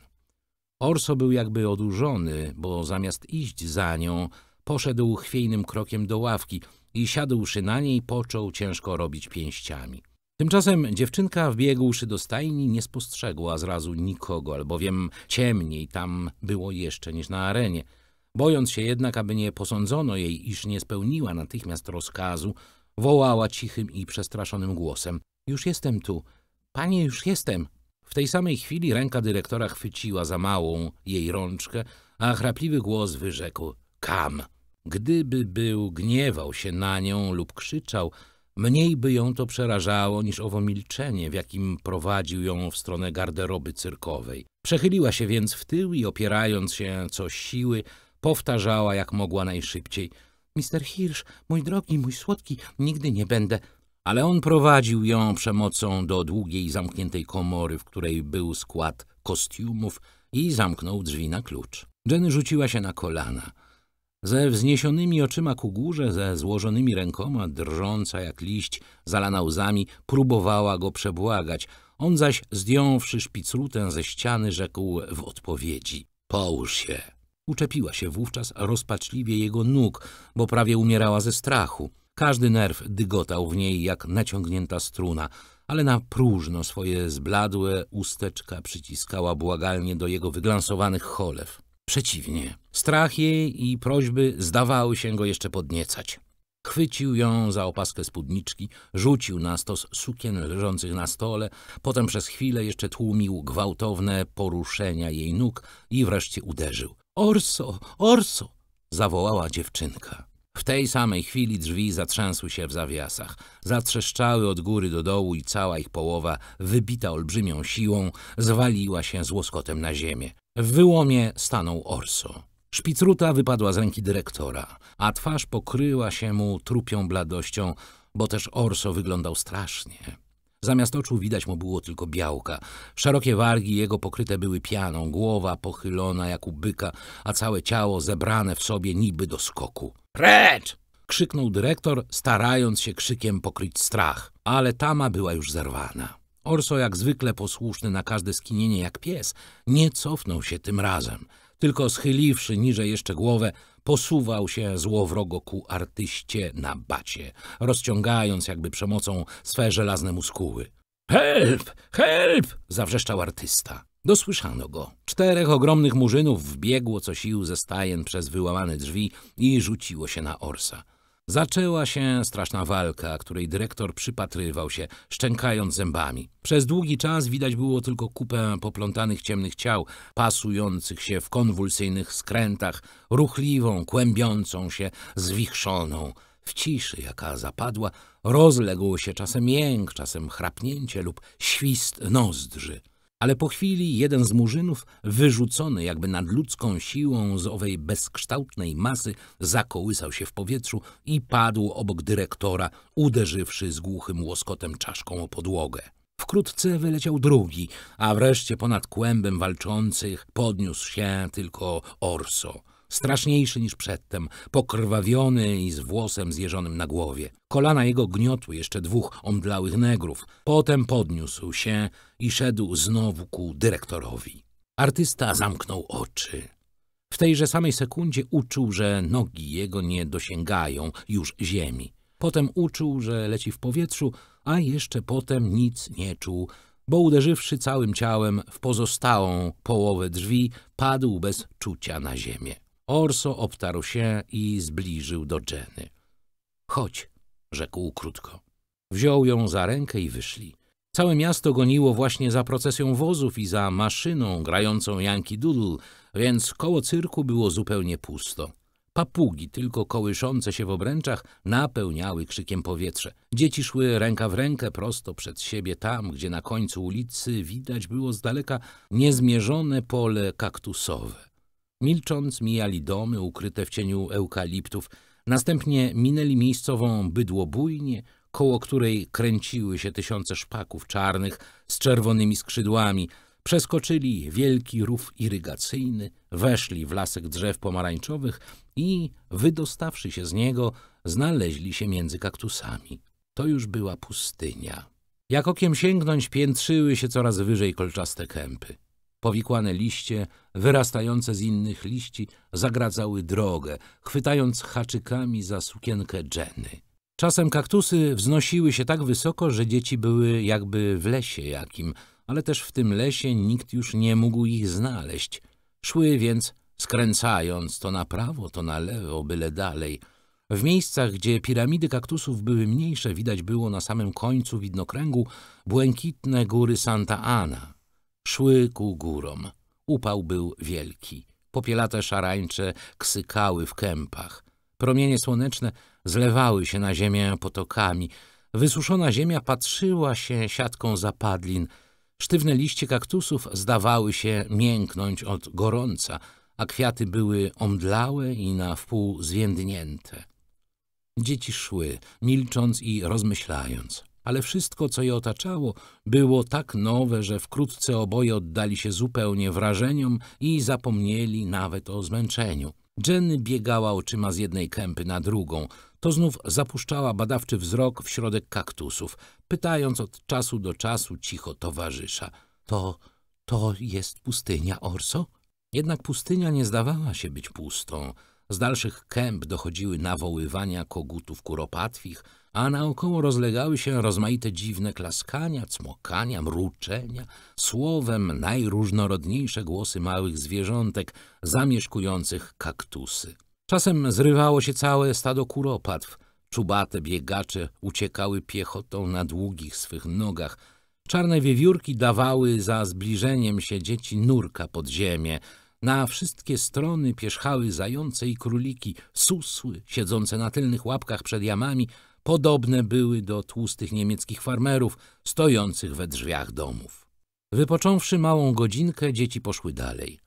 Orso był jakby odurzony, bo zamiast iść za nią, poszedł chwiejnym krokiem do ławki i siadłszy na niej, począł ciężko robić pięściami. Tymczasem dziewczynka, wbiegłszy do stajni, nie spostrzegła zrazu nikogo, albowiem ciemniej tam było jeszcze niż na arenie. Bojąc się jednak, aby nie posądzono jej, iż nie spełniła natychmiast rozkazu, wołała cichym i przestraszonym głosem. — Już jestem tu. Panie, już jestem. W tej samej chwili ręka dyrektora chwyciła za małą jej rączkę, a chrapliwy głos wyrzekł – kam! Gdyby był, gniewał się na nią lub krzyczał, mniej by ją to przerażało niż owo milczenie, w jakim prowadził ją w stronę garderoby cyrkowej. Przechyliła się więc w tył i opierając się co siły, powtarzała jak mogła najszybciej – Mister Hirsch, mój drogi, mój słodki, nigdy nie będę – ale on prowadził ją przemocą do długiej zamkniętej komory, w której był skład kostiumów i zamknął drzwi na klucz. Jenny rzuciła się na kolana. Ze wzniesionymi oczyma ku górze, ze złożonymi rękoma, drżąca jak liść, zalana łzami, próbowała go przebłagać. On zaś, zdjąwszy szpicrutę ze ściany, rzekł w odpowiedzi – połóż się. Uczepiła się wówczas rozpaczliwie jego nóg, bo prawie umierała ze strachu. Każdy nerw dygotał w niej jak naciągnięta struna, ale na próżno swoje zbladłe usteczka przyciskała błagalnie do jego wyglansowanych cholew. Przeciwnie, strach jej i prośby zdawały się go jeszcze podniecać. Chwycił ją za opaskę spódniczki, rzucił na stos sukien leżących na stole, potem przez chwilę jeszcze tłumił gwałtowne poruszenia jej nóg i wreszcie uderzył. Orso, Orso! zawołała dziewczynka. W tej samej chwili drzwi zatrzęsły się w zawiasach. Zatrzeszczały od góry do dołu i cała ich połowa, wybita olbrzymią siłą, zwaliła się z łoskotem na ziemię. W wyłomie stanął Orso. Szpicruta wypadła z ręki dyrektora, a twarz pokryła się mu trupią bladością, bo też Orso wyglądał strasznie. Zamiast oczu widać mu było tylko białka. Szerokie wargi jego pokryte były pianą, głowa pochylona jak u byka, a całe ciało zebrane w sobie niby do skoku. Precz! krzyknął dyrektor, starając się krzykiem pokryć strach, ale tama była już zerwana. Orso jak zwykle posłuszny na każde skinienie jak pies, nie cofnął się tym razem. Tylko schyliwszy niżej jeszcze głowę, Posuwał się złowrogo ku artyście na bacie, rozciągając jakby przemocą swe żelazne muskuły. Help! Help! zawrzeszczał artysta. Dosłyszano go. Czterech ogromnych murzynów wbiegło co sił ze stajen przez wyłamane drzwi i rzuciło się na Orsa. Zaczęła się straszna walka, której dyrektor przypatrywał się, szczękając zębami. Przez długi czas widać było tylko kupę poplątanych ciemnych ciał, pasujących się w konwulsyjnych skrętach, ruchliwą, kłębiącą się, zwichrzoną. W ciszy, jaka zapadła, rozległ się czasem jęk, czasem chrapnięcie lub świst nozdrzy ale po chwili jeden z murzynów, wyrzucony jakby nad ludzką siłą z owej bezkształtnej masy, zakołysał się w powietrzu i padł obok dyrektora, uderzywszy z głuchym łoskotem czaszką o podłogę. Wkrótce wyleciał drugi, a wreszcie ponad kłębem walczących podniósł się tylko Orso – straszniejszy niż przedtem, pokrwawiony i z włosem zjeżonym na głowie. Kolana jego gniotły jeszcze dwóch omdlałych negrów. Potem podniósł się i szedł znowu ku dyrektorowi. Artysta zamknął oczy. W tejże samej sekundzie uczuł, że nogi jego nie dosięgają już ziemi. Potem uczuł, że leci w powietrzu, a jeszcze potem nic nie czuł, bo uderzywszy całym ciałem w pozostałą połowę drzwi, padł bez czucia na ziemię. Orso obtarł się i zbliżył do Jenny. Chodź, rzekł krótko. Wziął ją za rękę i wyszli. Całe miasto goniło właśnie za procesją wozów i za maszyną grającą Janki Doodle, więc koło cyrku było zupełnie pusto. Papugi, tylko kołyszące się w obręczach, napełniały krzykiem powietrze. Dzieci szły ręka w rękę prosto przed siebie tam, gdzie na końcu ulicy widać było z daleka niezmierzone pole kaktusowe. Milcząc mijali domy ukryte w cieniu eukaliptów, następnie minęli miejscową bydłobójnię, koło której kręciły się tysiące szpaków czarnych z czerwonymi skrzydłami. Przeskoczyli wielki rów irygacyjny, weszli w lasek drzew pomarańczowych i, wydostawszy się z niego, znaleźli się między kaktusami. To już była pustynia. Jak okiem sięgnąć, piętrzyły się coraz wyżej kolczaste kępy. Powikłane liście, wyrastające z innych liści, zagradzały drogę, chwytając haczykami za sukienkę Jenny. Czasem kaktusy wznosiły się tak wysoko, że dzieci były jakby w lesie jakim, ale też w tym lesie nikt już nie mógł ich znaleźć. Szły więc, skręcając to na prawo, to na lewo, byle dalej. W miejscach, gdzie piramidy kaktusów były mniejsze, widać było na samym końcu widnokręgu błękitne góry Santa Ana. Szły ku górom. Upał był wielki. Popielate szarańcze ksykały w kępach. Promienie słoneczne zlewały się na ziemię potokami. Wysuszona ziemia patrzyła się siatką zapadlin. Sztywne liście kaktusów zdawały się mięknąć od gorąca, a kwiaty były omdlałe i na wpół zwiędnięte. Dzieci szły, milcząc i rozmyślając ale wszystko, co je otaczało, było tak nowe, że wkrótce oboje oddali się zupełnie wrażeniom i zapomnieli nawet o zmęczeniu. Jenny biegała oczyma z jednej kępy na drugą. To znów zapuszczała badawczy wzrok w środek kaktusów, pytając od czasu do czasu cicho towarzysza. To, to jest pustynia, Orso? Jednak pustynia nie zdawała się być pustą. Z dalszych kęp dochodziły nawoływania kogutów kuropatwich, a naokoło rozlegały się rozmaite dziwne klaskania, cmokania, mruczenia, słowem najróżnorodniejsze głosy małych zwierzątek zamieszkujących kaktusy. Czasem zrywało się całe stado kuropatw. Czubate biegacze uciekały piechotą na długich swych nogach. Czarne wiewiórki dawały za zbliżeniem się dzieci nurka pod ziemię, na wszystkie strony pierzchały zające i króliki, susły siedzące na tylnych łapkach przed jamami, podobne były do tłustych niemieckich farmerów stojących we drzwiach domów. Wypocząwszy małą godzinkę, dzieci poszły dalej.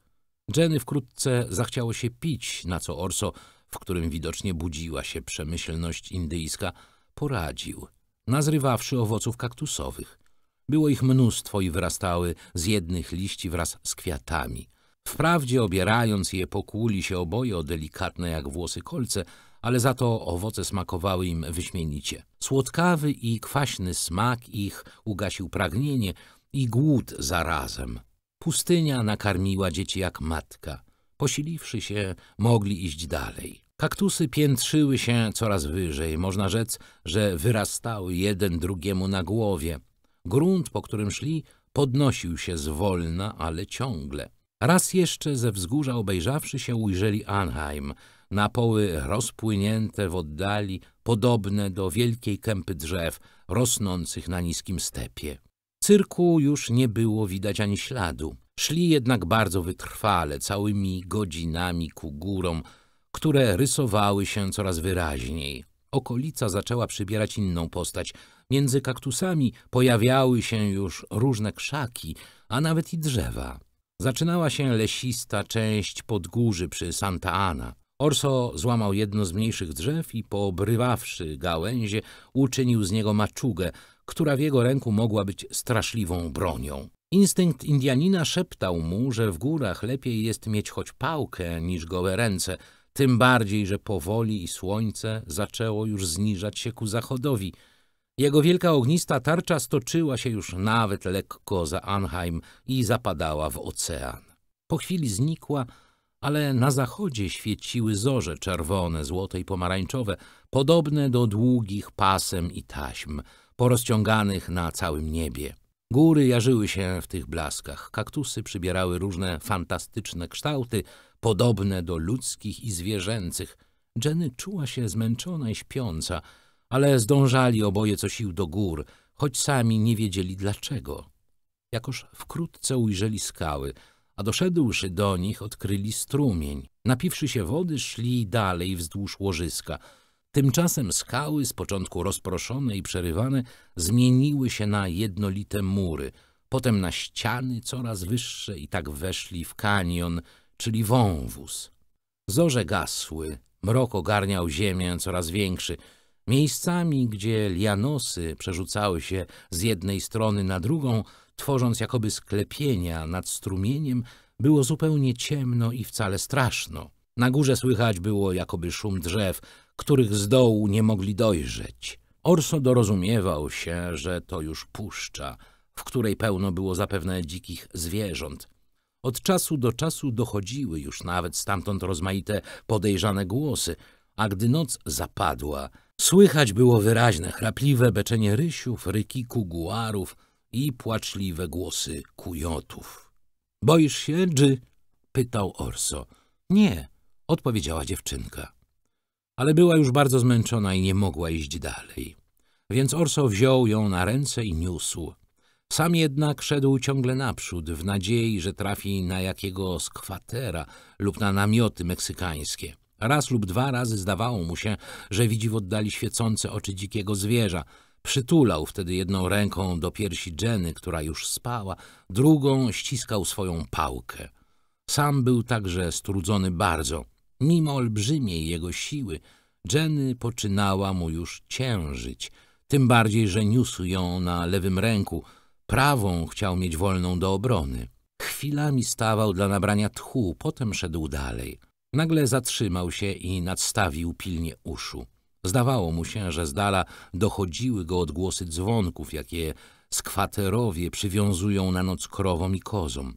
Jenny wkrótce zachciało się pić, na co Orso, w którym widocznie budziła się przemyślność indyjska, poradził, nazrywawszy owoców kaktusowych. Było ich mnóstwo i wyrastały z jednych liści wraz z kwiatami – Wprawdzie obierając je pokłuli się oboje o delikatne jak włosy kolce, ale za to owoce smakowały im wyśmienicie. Słodkawy i kwaśny smak ich ugasił pragnienie i głód zarazem. Pustynia nakarmiła dzieci jak matka. Posiliwszy się, mogli iść dalej. Kaktusy piętrzyły się coraz wyżej, można rzec, że wyrastały jeden drugiemu na głowie. Grunt, po którym szli, podnosił się zwolna, ale ciągle. Raz jeszcze ze wzgórza obejrzawszy się ujrzeli Anheim, na poły rozpłynięte w oddali, podobne do wielkiej kępy drzew rosnących na niskim stepie. Cyrku już nie było widać ani śladu. Szli jednak bardzo wytrwale, całymi godzinami ku górom, które rysowały się coraz wyraźniej. Okolica zaczęła przybierać inną postać. Między kaktusami pojawiały się już różne krzaki, a nawet i drzewa. Zaczynała się lesista część podgórzy przy Santa Ana. Orso złamał jedno z mniejszych drzew i poobrywawszy gałęzie uczynił z niego maczugę, która w jego ręku mogła być straszliwą bronią. Instynkt Indianina szeptał mu, że w górach lepiej jest mieć choć pałkę niż gołe ręce, tym bardziej, że powoli i słońce zaczęło już zniżać się ku zachodowi – jego wielka ognista tarcza stoczyła się już nawet lekko za Anheim i zapadała w ocean. Po chwili znikła, ale na zachodzie świeciły zorze czerwone, złote i pomarańczowe, podobne do długich pasem i taśm, porozciąganych na całym niebie. Góry jarzyły się w tych blaskach, kaktusy przybierały różne fantastyczne kształty, podobne do ludzkich i zwierzęcych. Jenny czuła się zmęczona i śpiąca, ale zdążali oboje co sił do gór, choć sami nie wiedzieli dlaczego. Jakoż wkrótce ujrzeli skały, a doszedłszy do nich odkryli strumień. Napiwszy się wody, szli dalej wzdłuż łożyska. Tymczasem skały, z początku rozproszone i przerywane, zmieniły się na jednolite mury, potem na ściany coraz wyższe i tak weszli w kanion, czyli wąwóz. Zorze gasły, mrok ogarniał ziemię coraz większy – Miejscami, gdzie lianosy przerzucały się z jednej strony na drugą, tworząc jakoby sklepienia nad strumieniem, było zupełnie ciemno i wcale straszno. Na górze słychać było jakoby szum drzew, których z dołu nie mogli dojrzeć. Orso dorozumiewał się, że to już puszcza, w której pełno było zapewne dzikich zwierząt. Od czasu do czasu dochodziły już nawet stamtąd rozmaite podejrzane głosy, a gdy noc zapadła, Słychać było wyraźne, chrapliwe beczenie rysiów, rykiku, guarów i płaczliwe głosy kujotów. — Boisz się, czy? – pytał Orso. — Nie — odpowiedziała dziewczynka. Ale była już bardzo zmęczona i nie mogła iść dalej. Więc Orso wziął ją na ręce i niósł. Sam jednak szedł ciągle naprzód, w nadziei, że trafi na jakiego skwatera lub na namioty meksykańskie. Raz lub dwa razy zdawało mu się, że widzi w oddali świecące oczy dzikiego zwierza. Przytulał wtedy jedną ręką do piersi Jenny, która już spała, drugą ściskał swoją pałkę. Sam był także strudzony bardzo. Mimo olbrzymiej jego siły, Jenny poczynała mu już ciężyć, tym bardziej, że niósł ją na lewym ręku, prawą chciał mieć wolną do obrony. Chwilami stawał dla nabrania tchu, potem szedł dalej – Nagle zatrzymał się i nadstawił pilnie uszu. Zdawało mu się, że z dala dochodziły go odgłosy dzwonków, jakie skwaterowie przywiązują na noc krowom i kozom.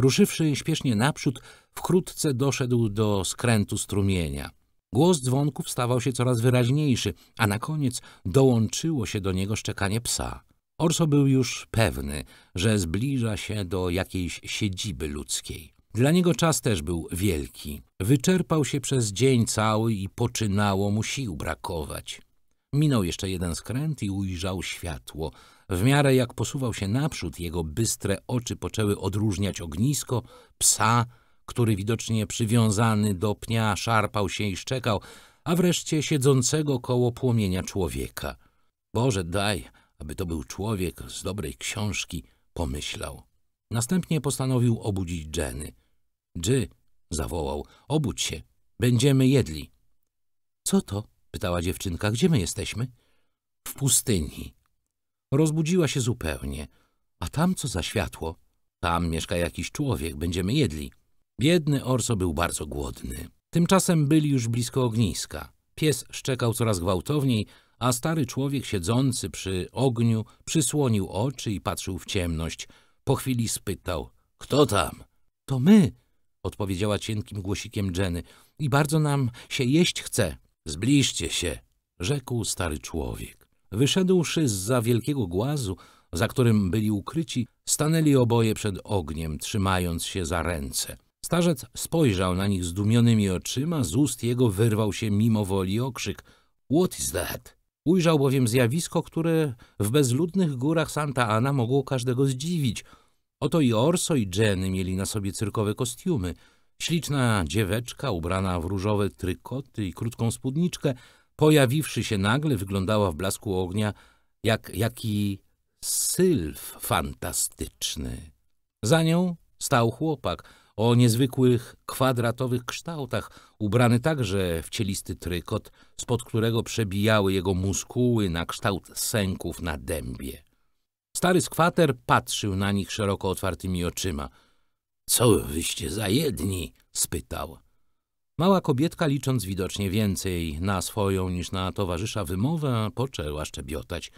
Ruszywszy śpiesznie naprzód, wkrótce doszedł do skrętu strumienia. Głos dzwonków stawał się coraz wyraźniejszy, a na koniec dołączyło się do niego szczekanie psa. Orso był już pewny, że zbliża się do jakiejś siedziby ludzkiej. Dla niego czas też był wielki. Wyczerpał się przez dzień cały i poczynało mu sił brakować. Minął jeszcze jeden skręt i ujrzał światło. W miarę jak posuwał się naprzód, jego bystre oczy poczęły odróżniać ognisko, psa, który widocznie przywiązany do pnia szarpał się i szczekał, a wreszcie siedzącego koło płomienia człowieka. Boże daj, aby to był człowiek z dobrej książki, pomyślał. Następnie postanowił obudzić Jenny – Dży, zawołał, obudź się, będziemy jedli. Co to? pytała dziewczynka, gdzie my jesteśmy? W pustyni. Rozbudziła się zupełnie. A tam co za światło? Tam mieszka jakiś człowiek, będziemy jedli. Biedny Orso był bardzo głodny. Tymczasem byli już blisko ogniska. Pies szczekał coraz gwałtowniej, a stary człowiek siedzący przy ogniu przysłonił oczy i patrzył w ciemność. Po chwili spytał – kto tam? – To my odpowiedziała cienkim głosikiem Jenny. I bardzo nam się jeść chce. Zbliżcie się, rzekł stary człowiek. Wyszedłszy z za wielkiego głazu, za którym byli ukryci, stanęli oboje przed ogniem, trzymając się za ręce. Starzec spojrzał na nich zdumionymi oczyma, z ust jego wyrwał się mimo woli okrzyk – What is that? Ujrzał bowiem zjawisko, które w bezludnych górach Santa Ana mogło każdego zdziwić – Oto i Orso i Jenny mieli na sobie cyrkowe kostiumy. Śliczna dzieweczka, ubrana w różowe trykoty i krótką spódniczkę, pojawiwszy się nagle, wyglądała w blasku ognia jak jaki sylw fantastyczny. Za nią stał chłopak o niezwykłych kwadratowych kształtach, ubrany także w cielisty trykot, spod którego przebijały jego muskuły na kształt sęków na dębie. Stary skwater patrzył na nich szeroko otwartymi oczyma. Co wyście za jedni? spytał. Mała kobietka, licząc widocznie więcej na swoją niż na towarzysza wymowę, poczęła szczebiotać.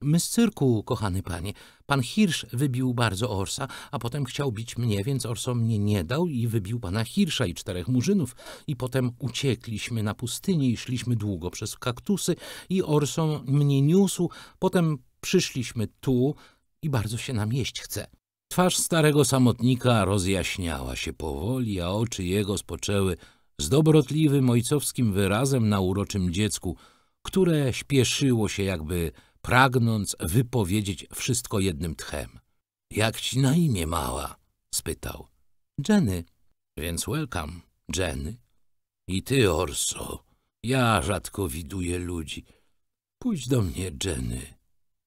My z cyrku, kochany panie. Pan Hirsch wybił bardzo Orsa, a potem chciał bić mnie, więc Orso mnie nie dał i wybił pana Hirsza i czterech murzynów. I potem uciekliśmy na pustynię i szliśmy długo przez kaktusy i Orso mnie niósł. Potem Przyszliśmy tu i bardzo się nam jeść chce. Twarz starego samotnika rozjaśniała się powoli, a oczy jego spoczęły z dobrotliwym ojcowskim wyrazem na uroczym dziecku, które śpieszyło się jakby pragnąc wypowiedzieć wszystko jednym tchem. — Jak ci na imię, mała? — spytał. — Jenny. — Więc welcome, Jenny. — I ty, Orso. Ja rzadko widuję ludzi. Pójdź do mnie, Jenny.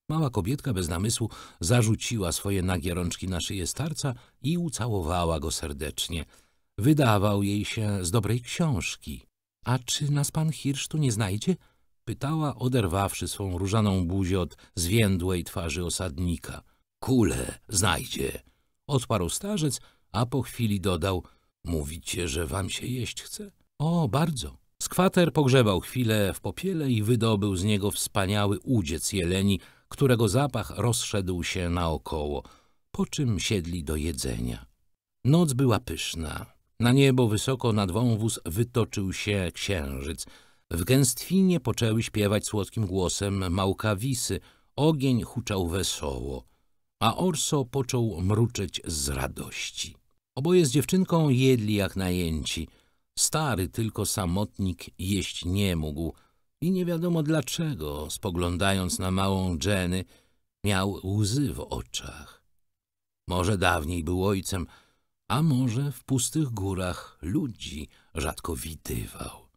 Mała kobietka bez namysłu zarzuciła swoje nagie rączki na szyję starca i ucałowała go serdecznie. Wydawał jej się z dobrej książki. — A czy nas pan Hirsch tu nie znajdzie? — pytała, oderwawszy swą różaną buzię od zwiędłej twarzy osadnika. — Kule znajdzie — odparł starzec, a po chwili dodał — Mówicie, że wam się jeść chce? — O, bardzo — Skwater pogrzebał chwilę w popiele i wydobył z niego wspaniały udziec jeleni, którego zapach rozszedł się naokoło, po czym siedli do jedzenia. Noc była pyszna. Na niebo wysoko nad wąwóz wytoczył się księżyc. W gęstwinie poczęły śpiewać słodkim głosem małkawisy. Ogień huczał wesoło, a Orso począł mruczeć z radości. Oboje z dziewczynką jedli jak najęci. Stary, tylko samotnik, jeść nie mógł – i nie wiadomo dlaczego, spoglądając na małą Jenny, miał łzy w oczach. Może dawniej był ojcem, a może w pustych górach ludzi rzadko widywał.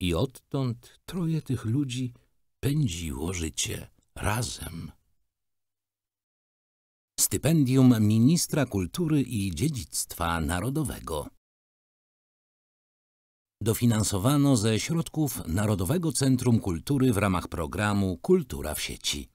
I odtąd troje tych ludzi pędziło życie razem. Stypendium Ministra Kultury i Dziedzictwa Narodowego dofinansowano ze środków Narodowego Centrum Kultury w ramach programu Kultura w sieci.